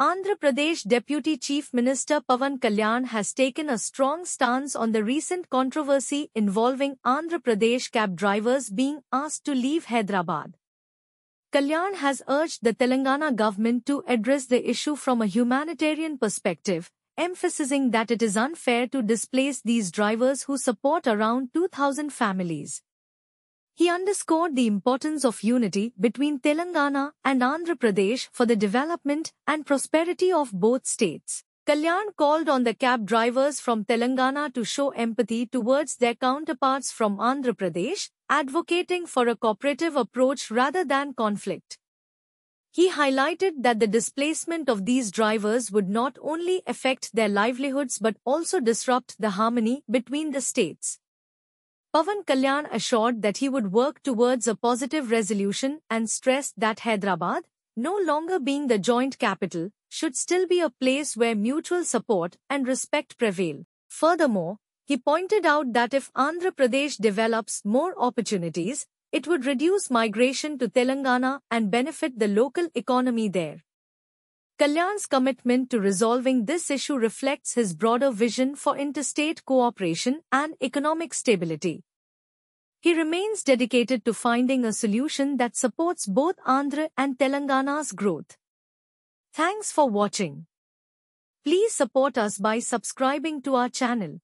Andhra Pradesh Deputy Chief Minister Pavan Kalyan has taken a strong stance on the recent controversy involving Andhra Pradesh cab drivers being asked to leave Hyderabad. Kalyan has urged the Telangana government to address the issue from a humanitarian perspective, emphasizing that it is unfair to displace these drivers who support around 2,000 families. He underscored the importance of unity between Telangana and Andhra Pradesh for the development and prosperity of both states. Kalyan called on the cab drivers from Telangana to show empathy towards their counterparts from Andhra Pradesh, advocating for a cooperative approach rather than conflict. He highlighted that the displacement of these drivers would not only affect their livelihoods but also disrupt the harmony between the states. Pavan Kalyan assured that he would work towards a positive resolution and stressed that Hyderabad, no longer being the joint capital, should still be a place where mutual support and respect prevail. Furthermore, he pointed out that if Andhra Pradesh develops more opportunities, it would reduce migration to Telangana and benefit the local economy there. Kalyan's commitment to resolving this issue reflects his broader vision for interstate cooperation and economic stability. He remains dedicated to finding a solution that supports both Andhra and Telangana's growth. Thanks for watching. Please support us by subscribing to our channel.